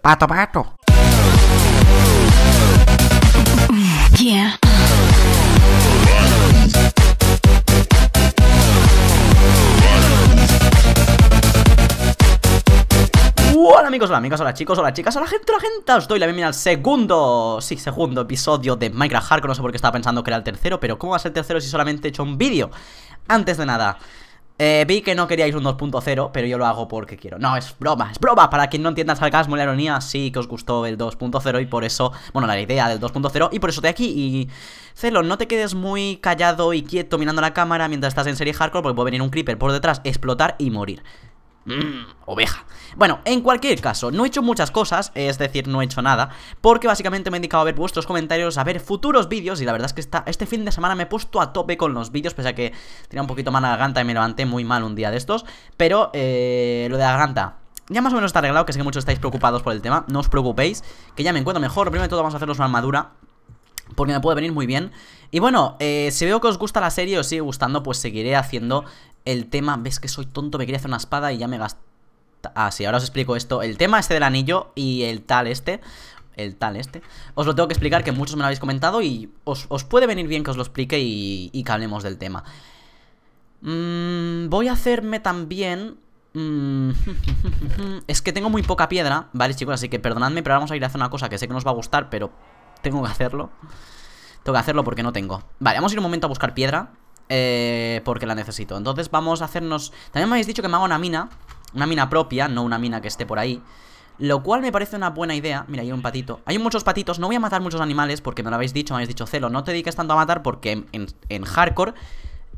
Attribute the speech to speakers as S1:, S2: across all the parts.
S1: Pato, pato. Hola amigos, hola amigos, hola chicos, hola chicas, hola gente, hola gente Os doy la bienvenida al segundo, sí, segundo episodio de Minecraft Hardcore No sé por qué estaba pensando que era el tercero, pero ¿cómo va a ser el tercero si solamente he hecho un vídeo? Antes de nada, eh, vi que no queríais un 2.0, pero yo lo hago porque quiero. No, es broma, es broma. Para quien no entienda sarcasmo y la ironía, sí que os gustó el 2.0 y por eso, bueno, la idea del 2.0 y por eso estoy aquí. Y celo no te quedes muy callado y quieto mirando la cámara mientras estás en serie hardcore porque puede venir un creeper por detrás, explotar y morir. Mmm, oveja. Bueno, en cualquier caso, no he hecho muchas cosas, es decir, no he hecho nada, porque básicamente me he indicado a ver vuestros comentarios, a ver futuros vídeos, y la verdad es que este fin de semana me he puesto a tope con los vídeos, pese a que tenía un poquito mala garganta y me levanté muy mal un día de estos, pero eh, lo de la garganta... Ya más o menos está arreglado, que sé que muchos estáis preocupados por el tema, no os preocupéis, que ya me encuentro mejor, primero de todo vamos a hacernos una armadura, porque me puede venir muy bien. Y bueno, eh, si veo que os gusta la serie, os sigue gustando, pues seguiré haciendo el tema... ¿Ves que soy tonto? Me quería hacer una espada y ya me gasté... Ah, sí, ahora os explico esto. El tema este del anillo y el tal este... El tal este. Os lo tengo que explicar, que muchos me lo habéis comentado y os, puede venir bien que os lo explique y, que hablemos del tema. mmm, voy a hacerme también... Mm, es que tengo muy poca piedra, ¿vale, chicos? Así que perdonadme, pero ahora vamos a ir a hacer una cosa que sé que nos va a gustar, pero tengo que hacerlo. Tengo que hacerlo porque no tengo. Vale, vamos a ir un momento a buscar piedra. Eh, porque la necesito Entonces vamos a hacernos... También me habéis dicho que me hago una mina Una mina propia, no una mina que esté por ahí lo cual me parece una buena idea. Mira, hay un patito. Hay muchos patitos. No voy a matar muchos animales porque me lo habéis dicho. Me habéis dicho, Celo, no te dediques tanto a matar porque en, en, hardcore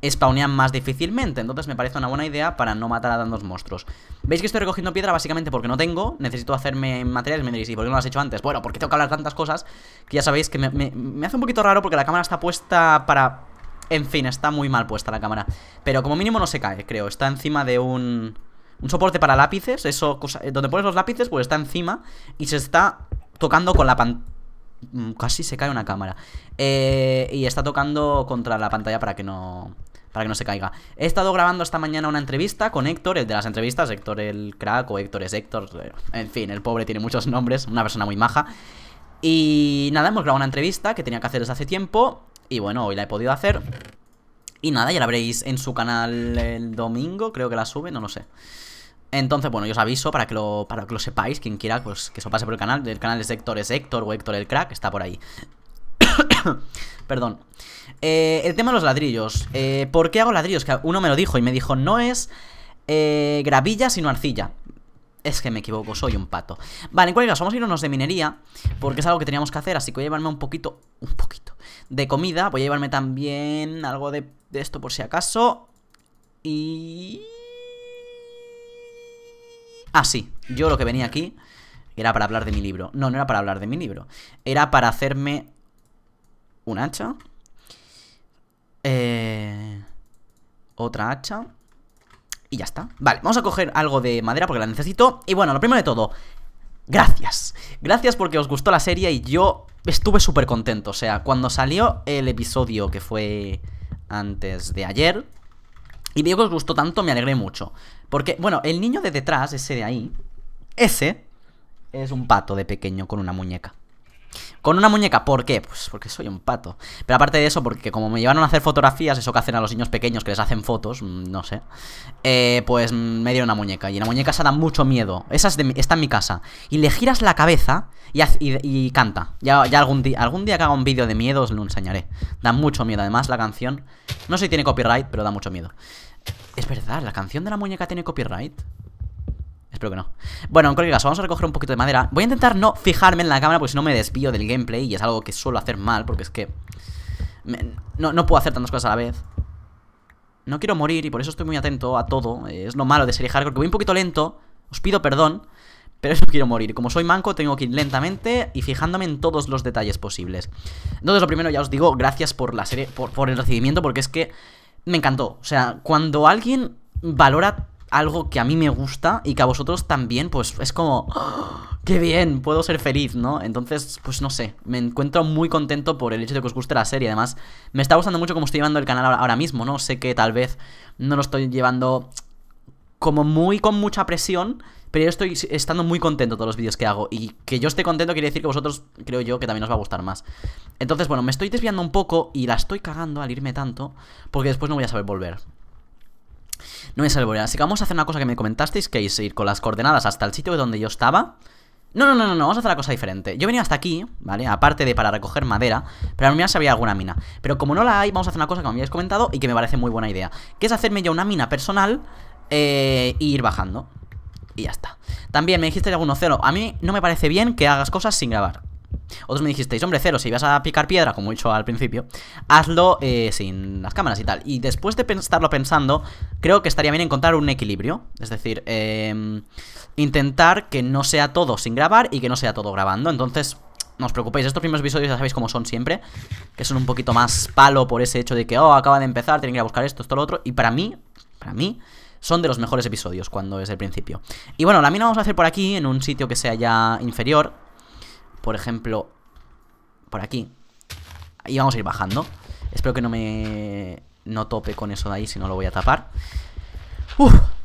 S1: spawnean más difícilmente. Entonces me parece una buena idea para no matar a tantos monstruos. ¿Veis que estoy recogiendo piedra básicamente porque no tengo? Necesito hacerme materiales. Me diréis, ¿y por qué no lo has hecho antes? Bueno, porque tengo que hablar tantas cosas que ya sabéis que me hace un poquito raro porque la cámara está puesta para en fin, está muy mal puesta la cámara. Pero como mínimo no se cae, creo. Está encima de un... Un soporte para lápices, eso, cosa, eh, donde pones los lápices, pues está encima y se está tocando con la pantalla. Mm, casi se cae una cámara. Eh, y está tocando contra la pantalla para que no para que no se caiga. He estado grabando esta mañana una entrevista con Héctor, el de las entrevistas, Héctor el crack o Héctor es Héctor, eh, en fin, el pobre tiene muchos nombres, una persona muy maja. Y nada, hemos grabado una entrevista que tenía que hacer desde hace tiempo y bueno, hoy la he podido hacer. Y nada, ya la veréis en su canal el domingo, creo que la sube, no lo sé. Entonces, bueno, yo os aviso para que lo, para que lo sepáis, quien quiera, pues que eso pase por el canal. El canal es Héctor es Héctor o Héctor el Crack, está por ahí. Perdón. Eh, el tema de los ladrillos. Eh, ¿Por qué hago ladrillos? Que uno me lo dijo y me dijo, no es eh, gravilla, sino arcilla. Es que me equivoco, soy un pato Vale, en cualquier caso, vamos a irnos de minería Porque es algo que teníamos que hacer, así que voy a llevarme un poquito Un poquito de comida Voy a llevarme también algo de, de esto por si acaso Y... Ah, sí, yo lo que venía aquí Era para hablar de mi libro No, no era para hablar de mi libro Era para hacerme Un hacha eh... Otra hacha y ya está. Vale, vamos a coger algo de madera porque la necesito. Y bueno, lo primero de todo, gracias. Gracias porque os gustó la serie y yo estuve súper contento. O sea, cuando salió el episodio que fue antes de ayer y veo que os gustó tanto, me alegré mucho. Porque, bueno, el niño de detrás, ese de ahí, ese, es un pato de pequeño con una muñeca con una muñeca. ¿Por qué? Pues porque soy un pato. Pero aparte de eso, porque como me llevaron a hacer fotografías, eso que hacen a los niños pequeños que les hacen fotos, mm, no sé, eh, pues mm, me dieron una muñeca. Y la muñeca se da mucho miedo. Esa de, está en mi casa. Y le giras la cabeza y, canta. Ya, ya algún, día, algún día que haga un vídeo de miedo os lo enseñaré. Da mucho miedo. Además, la canción, no sé si tiene copyright, pero da mucho miedo. Es verdad, la canción de la muñeca tiene copyright. Espero que no. Bueno, en cualquier caso, vamos a recoger un poquito de madera. Voy a intentar no fijarme en la cámara porque si no me desvío del gameplay y es algo que suelo hacer mal porque es que... no, puedo hacer tantas cosas a la vez. No quiero morir y por eso estoy muy atento a todo. Eh, es lo malo de serie hardcore, que voy un poquito lento. Os pido perdón, pero no quiero morir. Como soy manco, tengo que ir lentamente y fijándome en todos los detalles posibles. Entonces, lo primero, ya os digo, gracias por la serie, por el recibimiento, porque es que me encantó. O sea, cuando alguien valora algo que a mí me gusta y que a vosotros también, pues es como, ¡Ah! ¡qué bien! Puedo ser feliz, ¿no? Entonces, pues no sé, me encuentro muy contento por el hecho de que os guste la serie. Además, me está gustando mucho como estoy llevando el canal ahora mismo, ¿no? Sé que tal vez no lo estoy llevando como muy con mucha presión, pero yo estoy estando muy contento todos los vídeos que hago. Y que yo esté contento quiere decir que vosotros, creo yo, que también os va a gustar más. Entonces, bueno, me estoy desviando un poco y la estoy cagando al irme tanto, porque después no voy a saber volver. No es algo, Así que vamos a hacer una cosa que me comentasteis, que es ir con las coordenadas hasta el sitio de donde yo estaba. No, no, no, no, vamos a hacer una cosa diferente. Yo venía hasta aquí, ¿vale? Aparte de para recoger madera, pero a mí ya sabido alguna mina. Pero como no la hay, vamos a hacer una cosa que me habéis comentado y que me parece muy buena idea. Que es hacerme ya una mina personal eh, e ir bajando. Y ya está. También me dijiste algunos cero. A mí no me parece bien que hagas cosas sin grabar. Otros me dijisteis, hombre, cero, si vas a picar piedra, como he dicho al principio, hazlo eh, sin las cámaras y tal. Y después de estarlo pensando, creo que estaría bien encontrar un equilibrio. Es decir, em, intentar que no sea todo sin grabar y que no sea todo grabando. Entonces, no os preocupéis, estos primeros episodios ya sabéis cómo son siempre, que son un poquito más palo por ese hecho de que, oh, acaba de empezar, tienen que ir a buscar esto, esto, lo otro. Y para mí, para mí, son de los mejores episodios cuando es el principio. Y bueno, la mina vamos a hacer por aquí, en un sitio que sea ya inferior por ejemplo, por aquí. Y vamos a ir bajando. Espero que no me... No tope con eso de ahí, si no lo voy a tapar.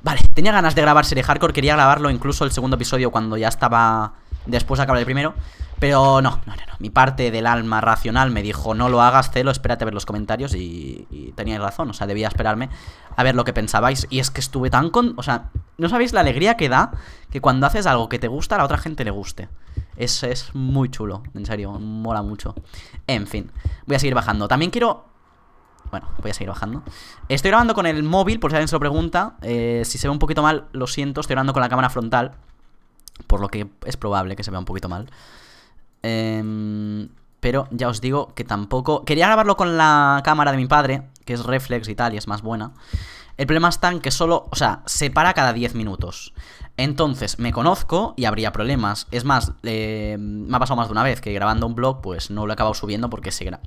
S1: vale, tenía ganas de grabar serie hardcore. Quería grabarlo incluso el segundo episodio cuando ya estaba... Después de acabar el primero. Pero no, no, no, Mi parte del alma racional me dijo, no lo hagas, Celo, espérate a ver los comentarios. Y, y teníais razón, o sea, debía esperarme a ver lo que pensabais. Y es que estuve tan con... O sea, no sabéis la alegría que da que cuando haces algo que te gusta, a la otra gente le guste. Es, es muy chulo, en serio, mola mucho. En fin, voy a seguir bajando. También quiero bueno, voy a seguir bajando. Estoy grabando con el móvil, por si alguien se lo pregunta. Eh, si se ve un poquito mal, lo siento, estoy grabando con la cámara frontal. Por lo que es probable que se vea un poquito mal. Em, pero ya os digo que tampoco... Quería grabarlo con la cámara de mi padre, que es reflex y tal, y es más buena. El problema está en que solo, o sea, se para cada 10 minutos. Entonces, me conozco y habría problemas. Es más, eh, me ha pasado más de una vez que grabando un blog, pues no lo he acabado subiendo porque se graba.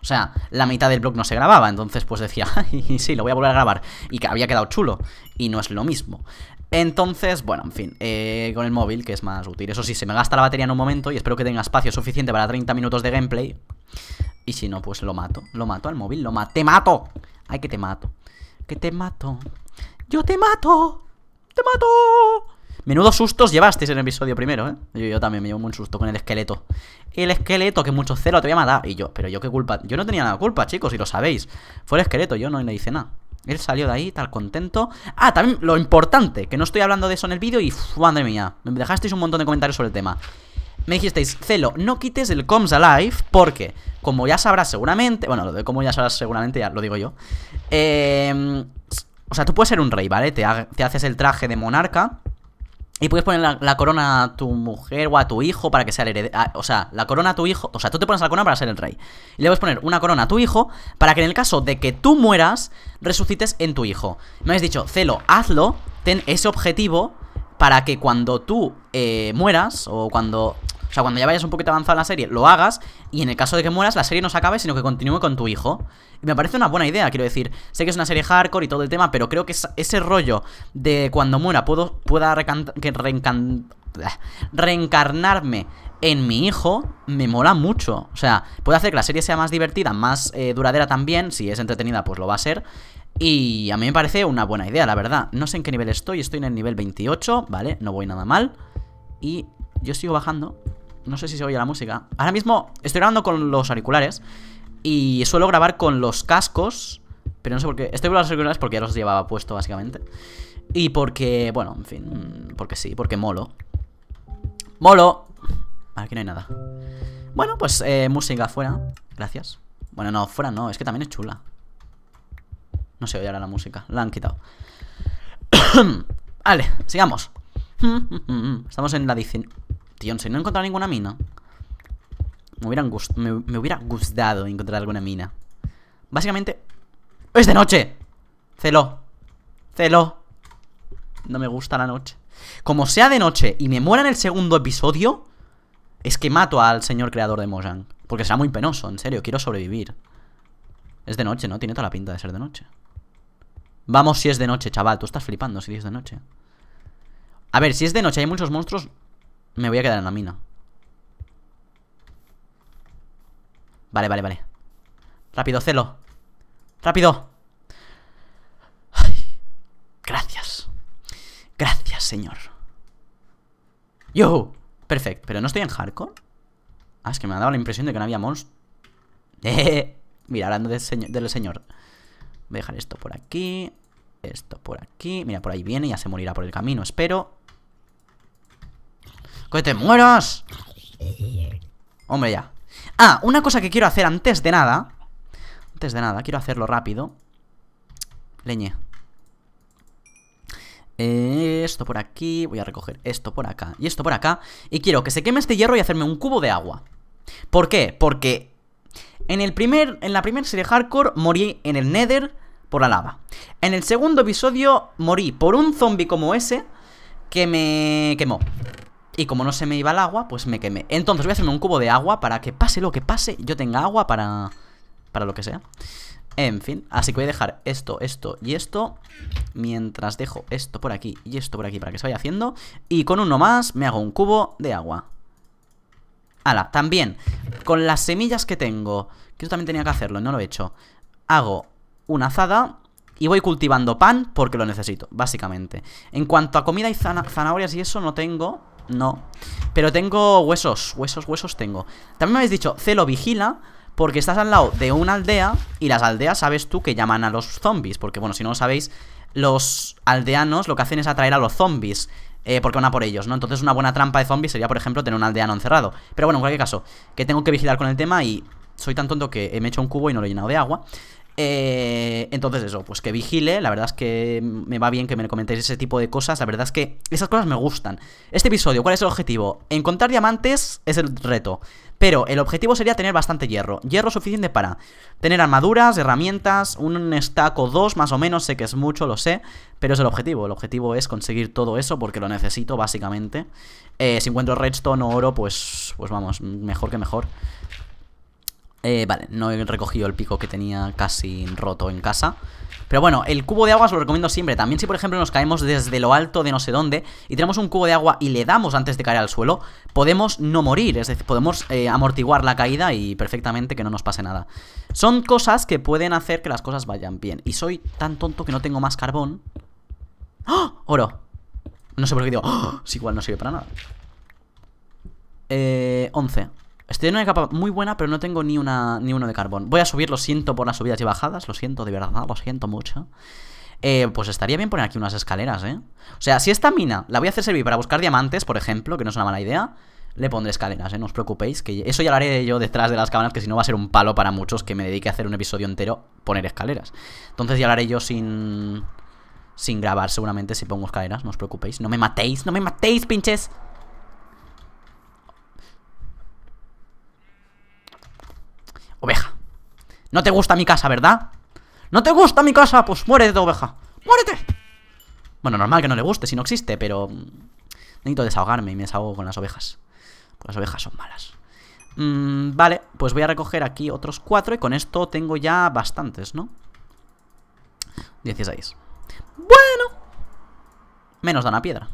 S1: O sea, la mitad del blog no se grababa. Entonces, pues decía, sí, lo voy a volver a grabar. Y que había quedado chulo. Y no es lo mismo. Entonces, bueno, en fin, eh, con el móvil, que es más útil. Eso sí, se me gasta la batería en un momento y espero que tenga espacio suficiente para 30 minutos de gameplay. Y si no, pues lo mato. Lo mato al móvil, lo mato. ¡Te mato! ¡Ay, que te mato! Que te mato. Yo te mato. Te mato. Menudos sustos llevasteis en el episodio primero, ¿eh? Yo, también me llevo un susto con el esqueleto. El esqueleto, que mucho celo te voy a matar. Y yo, pero yo qué culpa. Yo no tenía nada culpa, chicos, y lo sabéis. Fue el esqueleto, yo no le hice nada. Él salió de ahí, tal contento. Ah, también lo importante, que no estoy hablando de eso en el vídeo y, madre mía, me dejasteis un montón de comentarios sobre el tema me dijisteis, Celo, no quites el Coms Alive porque, como ya sabrás seguramente, bueno, lo de como ya sabrás seguramente ya lo digo yo, em, o sea, tú puedes ser un rey, ¿vale? Te, haces el traje de monarca y puedes poner la, corona a tu mujer o a tu hijo para que sea el heredero, o sea, la corona a tu hijo, o sea, tú te pones la corona para ser el rey y le puedes poner una corona a tu hijo para que en el caso de que tú mueras, resucites en tu hijo. Me habéis dicho, Celo, hazlo, ten ese objetivo para que cuando tú eh, mueras o cuando... O sea, cuando ya vayas un poquito avanzado en la serie, lo hagas y en el caso de que mueras, la serie no se acabe, sino que continúe con tu hijo. Y me parece una buena idea, quiero decir. Sé que es una serie hardcore y todo el tema, pero creo que ese rollo de cuando muera puedo, pueda reencarnarme en mi hijo me mola mucho. O sea, puede hacer que la serie sea más divertida, más eh, duradera también. Si es entretenida, pues lo va a ser. Y a mí me parece una buena idea, la verdad. No sé en qué nivel estoy, estoy en el nivel 28, ¿vale? No voy nada mal. Y yo sigo bajando. No sé si se oye la música. Ahora mismo estoy grabando con los auriculares. Y suelo grabar con los cascos. Pero no sé por qué. Estoy con los auriculares porque ya los llevaba puesto, básicamente. Y porque, bueno, en fin. Porque sí, porque molo. ¡Molo! Aquí no hay nada. Bueno, pues eh, música afuera. Gracias. Bueno, no, fuera no, es que también es chula. No se oye ahora la música, la han quitado. vale, sigamos. Estamos en la dicen. Tío, si no he encontrado ninguna mina. Me, hubiera gustado encontrar alguna mina. Básicamente. ¡Es de noche! Celo. Celo. No me gusta la noche. Como sea de noche y me muera en el segundo episodio, es que mato al señor creador de Mojang. Porque será muy penoso, en serio, quiero sobrevivir. Es de noche, ¿no? Tiene toda la pinta de ser de noche. Vamos si es de noche, chaval. Tú estás flipando si es de noche. A ver, si es de noche hay muchos monstruos, me voy a quedar en la mina. Vale, vale, vale. Rápido, celo. Rápido. gracias. Gracias, señor. Yo. Perfecto. Pero no estoy en hardcore. Ah, es que me ha dado la impresión de que no había monstruos. Eh, mira, hablando del señor. Voy a dejar esto por aquí. Esto por aquí. Mira, por ahí viene. Ya se morirá por el camino, espero. ¡Que te mueras! Hombre, ya. Ah, una cosa que quiero hacer antes de nada. Antes de nada, quiero hacerlo rápido. Leñe. Esto por aquí. Voy a recoger esto por acá y esto por acá. Y quiero que se queme este hierro y hacerme un cubo de agua. ¿Por qué? Porque en, el primer, en la primera serie hardcore morí en el Nether por la lava. En el segundo episodio morí por un zombie como ese que me quemó. Y como no se me iba el agua, pues me quemé. Entonces voy a hacerme un cubo de agua para que pase lo que pase, yo tenga agua para... Para lo que sea. En fin, así que voy a dejar esto, esto y esto Mientras dejo esto por aquí y esto por aquí para que se vaya haciendo Y con uno más me hago un cubo de agua Ala, también, con las semillas que tengo Que yo también tenía que hacerlo, no lo he hecho Hago una azada y voy cultivando pan porque lo necesito, básicamente. En cuanto a comida y zanahorias y eso no tengo, no. Pero tengo huesos, huesos, huesos tengo. También me habéis dicho, Celo vigila porque estás al lado de una aldea y las aldeas sabes tú que llaman a los zombies. Porque bueno, si no lo sabéis, los aldeanos lo que hacen es atraer a los zombies. Eh, porque van a por ellos, ¿no? Entonces una buena trampa de zombies sería, por ejemplo, tener un aldeano encerrado. Pero bueno, en cualquier caso, que tengo que vigilar con el tema y soy tan tonto que me he hecho un cubo y no lo he llenado de agua. Eh, entonces eso, pues que vigile, la verdad es que me va bien que me comentéis ese tipo de cosas, la verdad es que esas cosas me gustan. Este episodio, ¿cuál es el objetivo? Encontrar diamantes es el reto, pero el objetivo sería tener bastante hierro, hierro suficiente para tener armaduras, herramientas, un stack o dos más o menos, sé que es mucho, lo sé, pero es el objetivo, el objetivo es conseguir todo eso porque lo necesito básicamente. Eh, si encuentro redstone o oro, pues, pues vamos, mejor que mejor. Eh, vale, no he recogido el pico que tenía casi roto en casa Pero bueno, el cubo de agua os lo recomiendo siempre También si por ejemplo nos caemos desde lo alto de no sé dónde Y tenemos un cubo de agua y le damos antes de caer al suelo Podemos no morir, es decir, podemos eh, amortiguar la caída y perfectamente que no nos pase nada Son cosas que pueden hacer que las cosas vayan bien Y soy tan tonto que no tengo más carbón ¡Oh! Oro No sé por qué digo, ¡Ah! igual, no sirve para nada Eh, 11 Estoy en una capa muy buena, pero no tengo ni, una, ni uno de carbón. Voy a subir, lo siento por las subidas y bajadas, lo siento de verdad, lo siento mucho. Eh, pues estaría bien poner aquí unas escaleras, ¿eh? O sea, si esta mina la voy a hacer servir para buscar diamantes, por ejemplo, que no es una mala idea, le pondré escaleras, ¿eh? No os preocupéis, que eso ya lo haré yo detrás de las cámaras, que si no va a ser un palo para muchos que me dedique a hacer un episodio entero poner escaleras. Entonces ya lo haré yo sin... Sin grabar seguramente si pongo escaleras, no os preocupéis. No me matéis, no me matéis, pinches. Oveja. No te gusta mi casa, ¿verdad? ¿No te gusta mi casa? Pues muérete, oveja. ¡Muérete! Bueno, normal que no le guste si no existe, pero... Mm, necesito desahogarme y me desahogo con las ovejas. las ovejas son malas. Mm, vale, pues voy a recoger aquí otros cuatro y con esto tengo ya bastantes, ¿no? 16. Bueno. Menos da una piedra.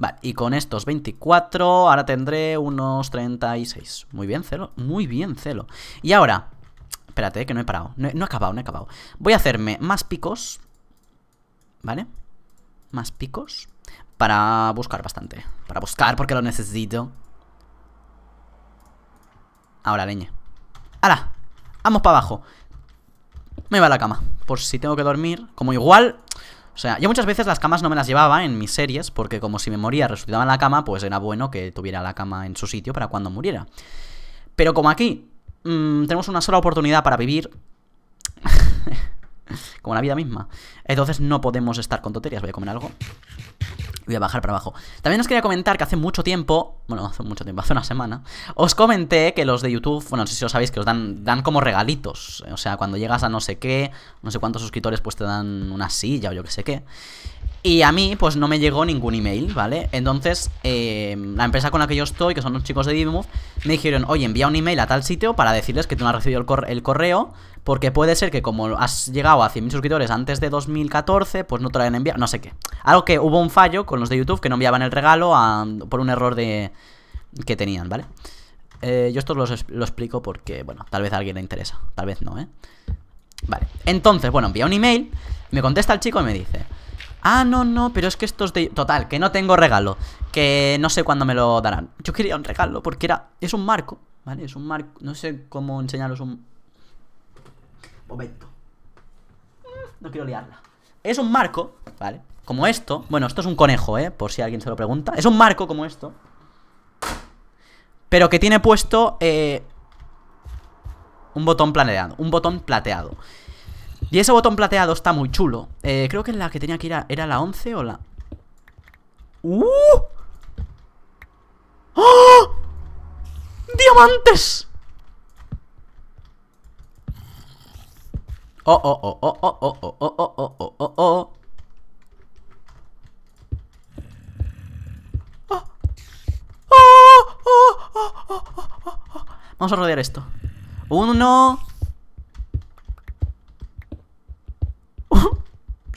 S1: Vale, y con estos 24, ahora tendré unos 36. Muy bien, Celo. Muy bien, Celo. Y ahora, espérate, que no he parado. No, he acabado, no he acabado. Voy a hacerme más picos. ¿Vale? Más picos. Para buscar bastante. Para buscar porque lo necesito. Ahora, leña. ¡Hala! Vamos para abajo. Me va a la cama. Por si tengo que dormir. Como igual o sea, yo muchas veces las camas no me las llevaba en mis series porque como si me moría resultaba en la cama, pues era bueno que tuviera la cama en su sitio para cuando muriera. Pero como aquí mm, tenemos una sola oportunidad para vivir, como la vida misma, entonces no podemos estar con tonterías. Voy a comer algo voy a bajar para abajo. También os quería comentar que hace mucho tiempo, bueno, hace mucho tiempo, hace una semana, os comenté que los de YouTube, bueno, no sé si os sabéis, que os dan, dan como regalitos. O sea, cuando llegas a no sé qué, no sé cuántos suscriptores, pues te dan una silla o yo que sé qué. Y a mí, pues no me llegó ningún email, ¿vale? Entonces, em, la empresa con la que yo estoy, que son los chicos de Divimove, me dijeron, oye, envía un email a tal sitio para decirles que tú no has recibido el correo porque puede ser que como has llegado a 100.000 suscriptores antes de 2014, pues no te lo hayan enviado, no sé qué. Algo que hubo un fallo con los de YouTube que no enviaban el regalo por un error de que tenían, ¿vale? Eh, yo esto lo explico porque, bueno, tal vez a alguien le interesa, tal vez no, ¿eh? Vale, entonces, bueno, envía un email, me contesta el chico y me dice... Ah, no, no, pero es que esto es de... Total, que no tengo regalo Que no sé cuándo me lo darán Yo quería un regalo porque era... Es un marco, ¿vale? Es un marco... No sé cómo enseñaros un momento. No quiero liarla. Es un marco, ¿vale? Como esto. Bueno, esto es un conejo, ¿eh? Por si alguien se lo pregunta. Es un marco como esto. Pero que tiene puesto eh, un botón plateado. Un botón plateado. Y ese botón plateado está muy chulo. Eh, creo que la que tenía que ir era la 11 o la... ¡Uh! ¡Oh! ¡Diamantes! Oh, oh, oh, oh, oh, oh, oh, oh, oh, oh, oh, oh, oh. Vamos a rodear esto. Uno.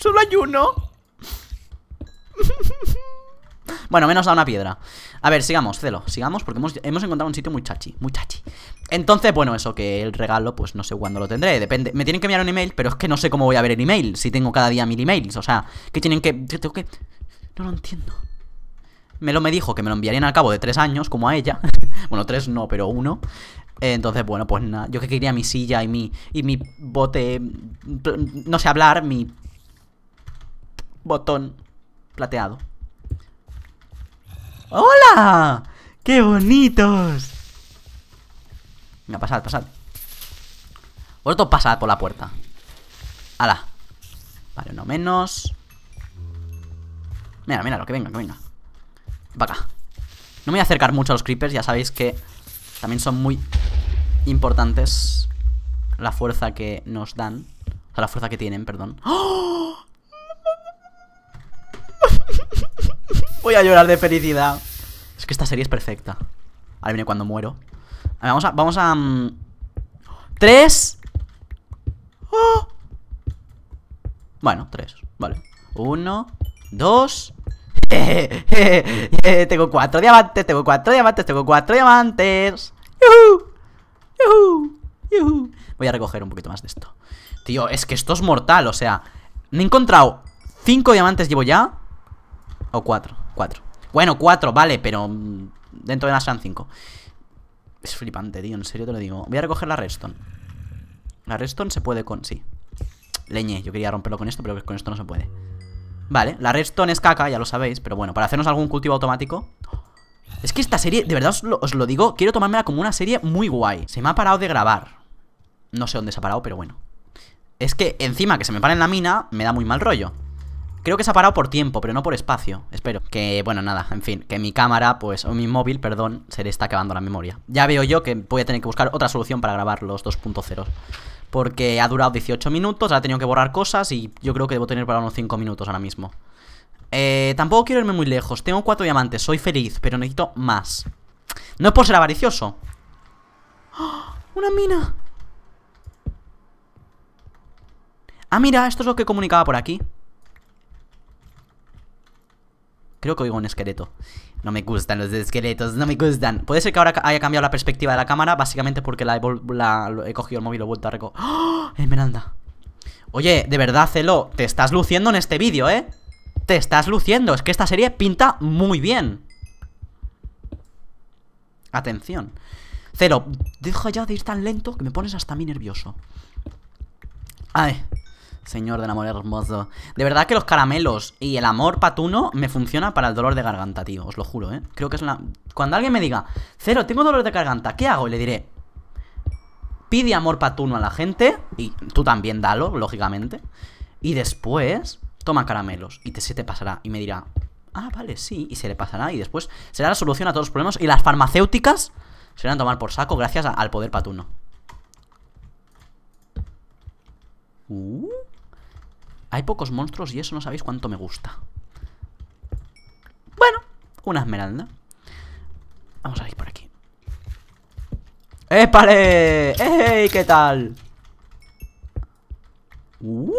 S1: Solo hay uno. bueno, menos da una piedra. A ver, sigamos, Celo, sigamos porque hemos, encontrado un sitio muy chachi, muy chachi Entonces, bueno, eso, que el regalo, pues no sé cuándo lo tendré Depende, me tienen que enviar un email, pero es que no sé cómo voy a ver el email Si tengo cada día mil emails, o sea, que tienen que... Tengo que... No lo entiendo me lo me dijo que me lo enviarían al cabo de tres años, como a ella. bueno, tres no, pero uno. Entonces, bueno, pues nada. Yo que quería mi silla y mi. y mi bote. No sé hablar, mi. botón plateado. ¡Hola! ¡Qué bonitos! Venga, pasad, pasad. Otro pasad por la puerta. ¡Hala! Vale, no menos. Mira, mira, lo que venga, que venga. Va acá. No me voy a acercar mucho a los creepers, ya sabéis que también son muy importantes la fuerza que nos dan. O sea, la fuerza que tienen, perdón. ¡Oh! Voy a llorar de felicidad. Es que esta serie es perfecta. Ahora viene cuando muero. vamos a... Vamos a... Mm, tres. ¡Oh! Bueno, tres. Vale. Uno, dos... tengo cuatro diamantes, tengo cuatro diamantes, tengo cuatro diamantes. ¡Yuhu! ¡Yuhu! ¡Yuhu! Voy a recoger un poquito más de esto. Tío, es que esto es mortal, o sea... Me he encontrado cinco diamantes llevo ya. O cuatro. 4 Bueno, cuatro, vale, pero mm, dentro de la serán cinco. Es flipante, tío, en serio te lo digo. Voy a recoger la redstone. La redstone se puede con... Sí. Leñe, yo quería romperlo con esto, pero con esto no se puede. Vale, la redstone es caca, ya lo sabéis, pero bueno, para hacernos algún cultivo automático... Es que esta serie, de verdad os lo, os digo, quiero tomármela como una serie muy guay. Se me ha parado de grabar. No sé dónde se ha parado, pero bueno. Es que encima que se me para en la mina, me da muy mal rollo. Creo que se ha parado por tiempo, pero no por espacio, espero. Que, bueno, nada, en fin, que mi cámara, pues, o mi móvil, perdón, se le está acabando la memoria. Ya veo yo que voy a tener que buscar otra solución para grabar los 2.0. Porque ha durado 18 minutos, ha tenido que borrar cosas y yo creo que debo tener para unos 5 minutos ahora mismo. Eh, tampoco quiero irme muy lejos, tengo cuatro diamantes, soy feliz, pero necesito más. No es por ser avaricioso. ¡Ah! ¡Una mina! Ah, mira, esto es lo que comunicaba por aquí. Creo que oigo un esqueleto. No me gustan los esqueletos, no me gustan. Puede ser que ahora haya cambiado la perspectiva de la cámara, básicamente porque la he, cogido el móvil y lo he vuelto a recoger. ¡Oh! ¡Ah! Esmeralda. Oye, de verdad, Celo, te estás luciendo en este vídeo, ¿eh? Te estás luciendo. Es que esta serie pinta muy bien. Atención. Celo, deja ya de ir tan lento que me pones hasta a mí nervioso. A ver. Señor del amor hermoso. De verdad que los caramelos y el amor patuno me funciona para el dolor de garganta, tío. Os lo juro, ¿eh? Creo que es la... Cuando alguien me diga, Cero, tengo dolor de garganta, ¿qué hago? Y le diré, pide amor patuno a la gente. Y tú también dalo, lógicamente. Y después, toma caramelos. Y se te pasará. Y me dirá, ah, vale, sí. Y se le pasará. Y después será la solución a todos los problemas. Y las farmacéuticas serán tomar por saco gracias al poder patuno. Uh. Hay pocos monstruos y eso no sabéis cuánto me gusta. Bueno, una esmeralda. Vamos a ir por aquí. pare! ¡Ey! ¿Qué tal? Uh.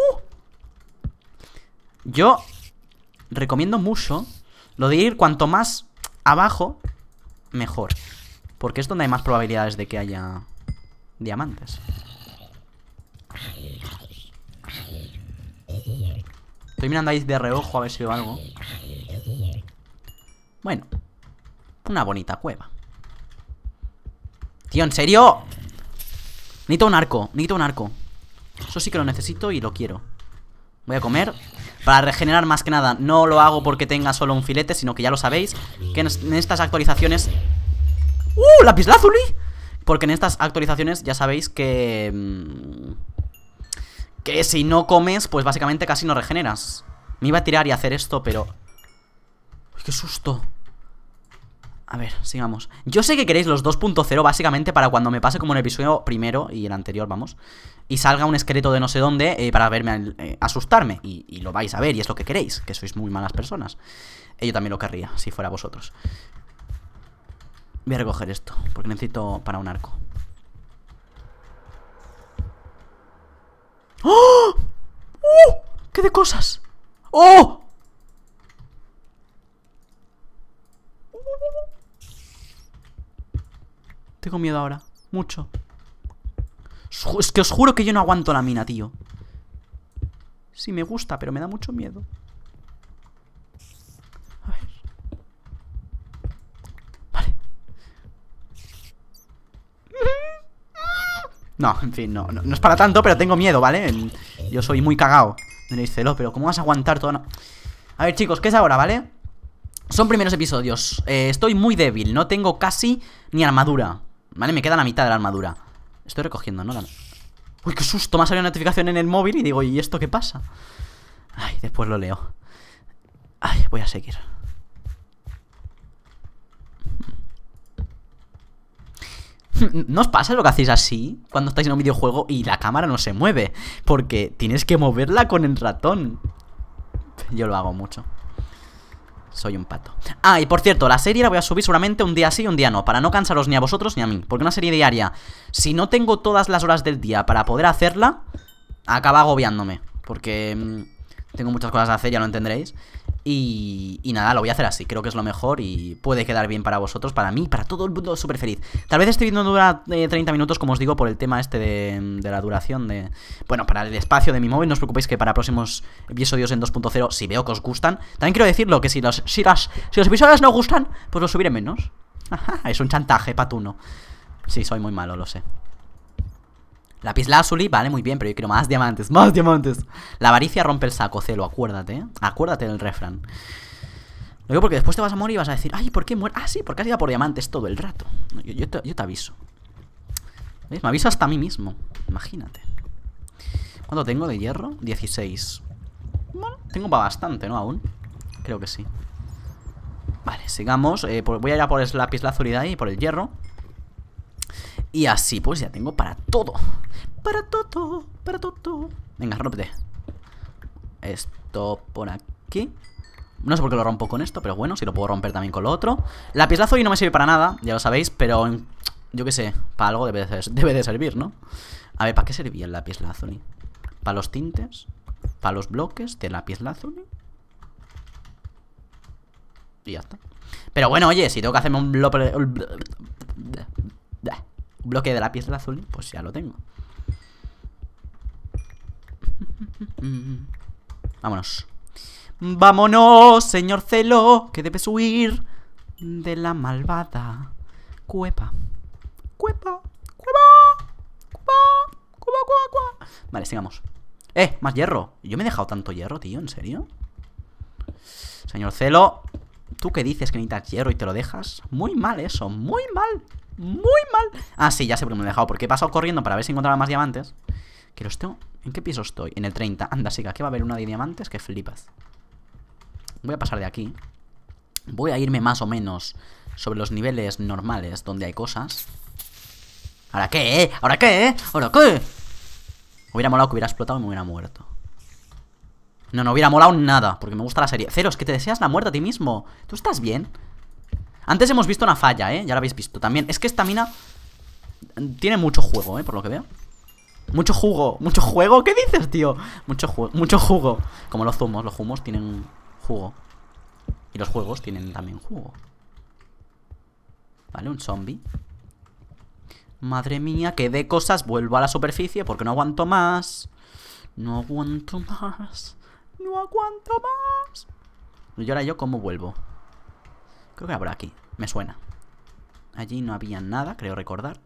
S1: Yo recomiendo mucho lo de ir cuanto más abajo, mejor. Porque es donde hay más probabilidades de que haya diamantes. Estoy mirando ahí de reojo a ver si veo algo. Bueno. Una bonita cueva. Tío, ¿en serio? Necesito un arco, necesito un arco. Eso sí que lo necesito y lo quiero. Voy a comer. Para regenerar más que nada, no lo hago porque tenga solo un filete, sino que ya lo sabéis. Que en estas actualizaciones... ¡Uh! ¡Lapislázuli! Porque en estas actualizaciones ya sabéis que... Mm, que si no comes, pues básicamente casi no regeneras. Me iba a tirar y hacer esto, pero... qué susto. A ver, sigamos. Yo sé que queréis los 2.0 básicamente para cuando me pase como en el episodio primero y el anterior, vamos. Y salga un esqueleto de no sé dónde eh, para verme eh, asustarme. Y, lo vais a ver, y es lo que queréis, que sois muy malas personas. ello eh, yo también lo querría, si fuera vosotros. Voy a recoger esto, porque necesito para un arco. ¡Oh! ¡Uh! ¡Qué de cosas! ¡Oh! Tengo miedo ahora. Mucho. Es que os juro que yo no aguanto la mina, tío. Sí, me gusta, pero me da mucho miedo. No, en fin, no, no, es para tanto, pero tengo miedo, ¿vale? Yo soy muy cagao. dice, celo, pero ¿cómo vas a aguantar todo? A ver, chicos, ¿qué es ahora, vale? Son primeros episodios. Eh, estoy muy débil, no tengo casi ni armadura. ¿Vale? Me queda la mitad de la armadura. Estoy recogiendo, ¿no? Uy, qué susto, me ha salido una notificación en el móvil y digo, ¿y esto qué pasa? Ay, después lo leo. Ay, voy a seguir. ¿No os pasa lo que hacéis así cuando estáis en un videojuego y la cámara no se mueve? Porque tienes que moverla con el ratón. Yo lo hago mucho. Soy un pato. Ah, y por cierto, la serie la voy a subir solamente un día sí y un día no, para no cansaros ni a vosotros ni a mí. Porque una serie diaria, si no tengo todas las horas del día para poder hacerla, acaba agobiándome. Porque mm, tengo muchas cosas que hacer, ya lo entenderéis. Y, nada, lo voy a hacer así. Creo que es lo mejor y puede quedar bien para vosotros, para mí, para todo el mundo súper feliz. Tal vez este vídeo no dura 30 eh, minutos, como os digo, por el tema este de, la duración de... Bueno, para el espacio de mi móvil, no os preocupéis que para próximos episodios en 2.0, si veo que os gustan... También quiero decirlo, que si los, si los episodios no gustan, pues los subiré menos. es un chantaje patuno. Sí, soy muy malo, lo sé. Lapis lazuli, vale, muy bien, pero yo quiero más diamantes, más diamantes. La avaricia rompe el saco, celo, acuérdate, ¿eh? Acuérdate del refrán. Lo porque después te vas a morir y vas a decir, ay, ¿por qué mueres? Ah, sí, porque has ido por diamantes todo el rato. Yo, te, aviso. Me aviso hasta a mí mismo. Imagínate. ¿Cuánto tengo de hierro? 16. Bueno, tengo para bastante, ¿no? Aún. Creo que sí. Vale, sigamos. Eh, voy a ir a por el lápiz lazuli de ahí, por el hierro. Y así, pues ya tengo para todo para todo, para todo Venga, rómpete. Esto por aquí. No sé por qué lo rompo con esto, pero bueno, si lo puedo romper también con lo otro. La azul y no me sirve para nada, ya lo sabéis, pero yo qué sé, para algo debe de, servir, ¿no? A ver, ¿para qué servía el y? ¿Para los tintes? ¿Para los bloques de pieza Y ya está. Pero bueno, oye, si tengo que hacerme un bloque, de bloque de azul pues ya lo tengo. Mm. Vámonos. Vámonos, señor Celo, que debes huir de la malvada cuepa. Cuepa, Cuepa Cuepa, cueva, cuepa Vale, sigamos. ¡Eh! Más hierro. Yo me he dejado tanto hierro, tío, ¿en serio? Señor Celo, ¿tú qué dices que necesitas hierro y te lo dejas? Muy mal eso, muy mal. Muy mal. Ah, sí, ya sé por qué me he dejado. Porque he pasado corriendo para ver si encontraba más diamantes. Que los tengo ¿En qué piso estoy? En el 30. Anda, siga, Aquí va a haber una de diamantes que flipas. Voy a pasar de aquí. Voy a irme más o menos sobre los niveles normales donde hay cosas. ¿Ahora qué? Eh? ¿Ahora qué? Eh? ¿Ahora qué? Hubiera molado que hubiera explotado y me hubiera muerto. No, no hubiera molado nada, porque me gusta la serie. Ceros, que te deseas la muerte a ti mismo. ¿Tú estás bien? Antes hemos visto una falla, ¿eh? Ya la habéis visto. También, es que esta mina mm, tiene mucho juego, ¿eh? Por lo que veo. Mucho jugo, mucho juego, ¿qué dices, tío? Mucho, jugo, mucho jugo. Como los zumos, los humos tienen jugo. Y los juegos tienen también jugo. Vale, un zombie. Madre mía, que de cosas vuelvo a la superficie porque no aguanto más. No aguanto más. No aguanto más. Y ahora yo, ¿cómo vuelvo? Creo que habrá aquí. Me suena. Allí no había nada, creo recordar.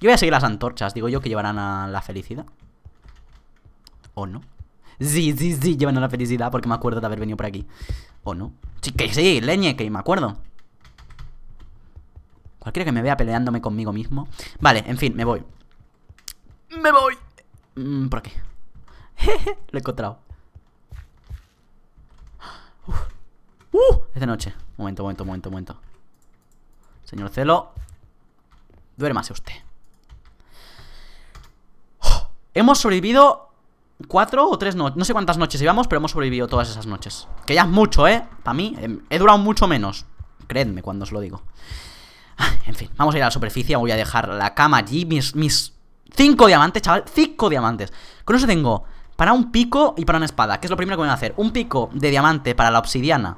S1: Yo voy a seguir las antorchas, digo yo que llevarán a la felicidad. ¿O no? Sí, sí, sí, llevan a la felicidad porque me acuerdo de haber venido por aquí. ¿O no? Sí, que sí, leñe, que me acuerdo. Cualquiera que me vea peleándome conmigo mismo. Vale, en fin, me voy. ¡Me voy! Mm, ¿Por qué? Lo he encontrado. Uh, es de noche. Momento, momento, momento, momento. Señor Celo. Duérmase usted. Hemos sobrevivido cuatro o tres noches, no sé cuántas noches íbamos, pero hemos sobrevivido todas esas noches. Que ya es mucho, ¿eh? Para mí, em, he durado mucho menos. Créedme cuando os lo digo. Ah, en fin, vamos a ir a la superficie, voy a dejar la cama allí, mis, mis cinco diamantes, chaval, cinco diamantes. Con eso tengo para un pico y para una espada, que es lo primero que voy a hacer. Un pico de diamante para la obsidiana,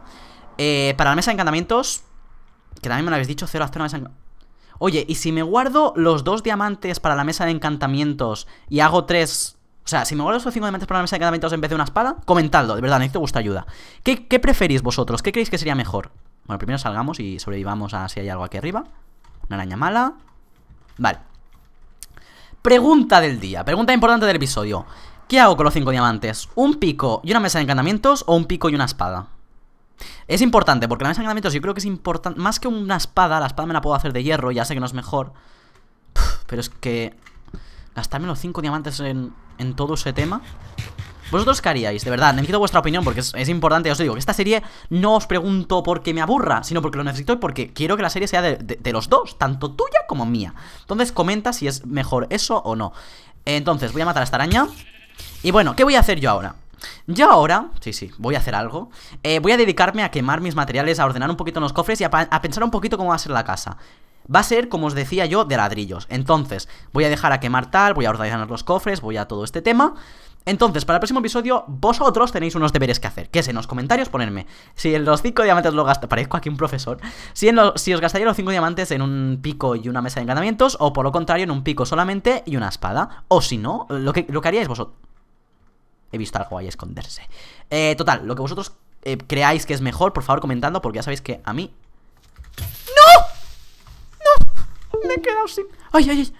S1: eh, para la mesa de encantamientos, que también me lo habéis dicho, cero a una mesa de Oye, ¿y si me guardo los dos diamantes para la mesa de encantamientos y hago tres... O sea, si me guardo los cinco diamantes para la mesa de encantamientos en vez de una espada, comentadlo, de verdad, necesito vuestra ayuda. ¿Qué, ¿Qué preferís vosotros? ¿Qué creéis que sería mejor? Bueno, primero salgamos y sobrevivamos a si hay algo aquí arriba. Una araña mala. Vale. Pregunta del día, pregunta importante del episodio. ¿Qué hago con los cinco diamantes? ¿Un pico y una mesa de encantamientos o un pico y una espada? Es importante, porque la mesa de yo creo que es importante. Más que una espada, la espada me la puedo hacer de hierro, ya sé que no es mejor. Pero es que. Gastarme los 5 diamantes en, todo ese tema. ¿Vosotros qué haríais? De verdad, necesito vuestra opinión porque es, importante, os digo, que esta serie no os pregunto porque me aburra, sino porque lo necesito y porque quiero que la serie sea de, de los dos, tanto tuya como mía. Entonces comenta si es mejor eso o no. Entonces, voy a matar a esta araña. Y bueno, ¿qué voy a hacer yo ahora? Yo ahora, sí, sí, voy a hacer algo. Eh, voy a dedicarme a quemar mis materiales, a ordenar un poquito los cofres y a, pensar un poquito cómo va a ser la casa. Va a ser, como os decía yo, de ladrillos. Entonces, voy a dejar a quemar tal, voy a ordenar los cofres, voy a todo este tema. Entonces, para el próximo episodio, vosotros tenéis unos deberes que hacer, que es en los comentarios ponerme si en los cinco diamantes lo gasto, parezco aquí un profesor, si, si os gastaría los cinco diamantes en un pico y una mesa de encantamientos, o por lo contrario, en un pico solamente y una espada, o si no, lo que, lo que haríais vosotros he visto algo ahí esconderse. Eh, total, lo que vosotros eh, creáis que es mejor, por favor comentando, porque ya sabéis que a mí... ¡No! ¡No! Me he quedado sin... ¡Ay, ay, ay!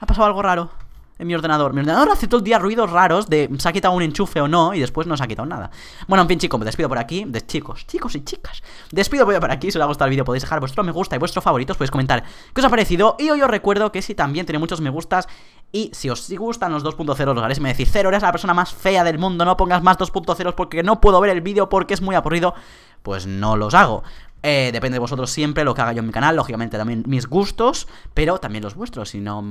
S1: Ha pasado algo raro en mi ordenador. Mi ordenador hace todo el día ruidos raros de se ha quitado un enchufe o no y después no se ha quitado nada. Bueno, en fin, chicos, me despido por aquí. De chicos, chicos y chicas. Despido por aquí. Si os ha gustado el vídeo podéis dejar vuestro me gusta y vuestros favoritos. Podéis comentar qué os ha parecido. Y hoy os recuerdo que si también tiene muchos me gustas y si os gustan los 2.0 los haréis. Me decís, cero, eres la persona más fea del mundo. No pongas más 2.0 porque no puedo ver el vídeo porque es muy aburrido. Pues no los hago. Eh, depende de vosotros siempre lo que haga yo en mi canal, lógicamente también mis gustos, pero también los vuestros. Si no,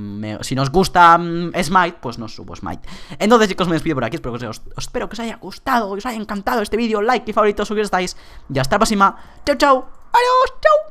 S1: si nos gusta mm, Smite, pues no subo Smite. Entonces, chicos, me despido por aquí. Espero que os, espero que haya gustado, que os haya encantado este vídeo. Like y favorito, si estáis. Y hasta la próxima. Chao, chao. Adiós, chao.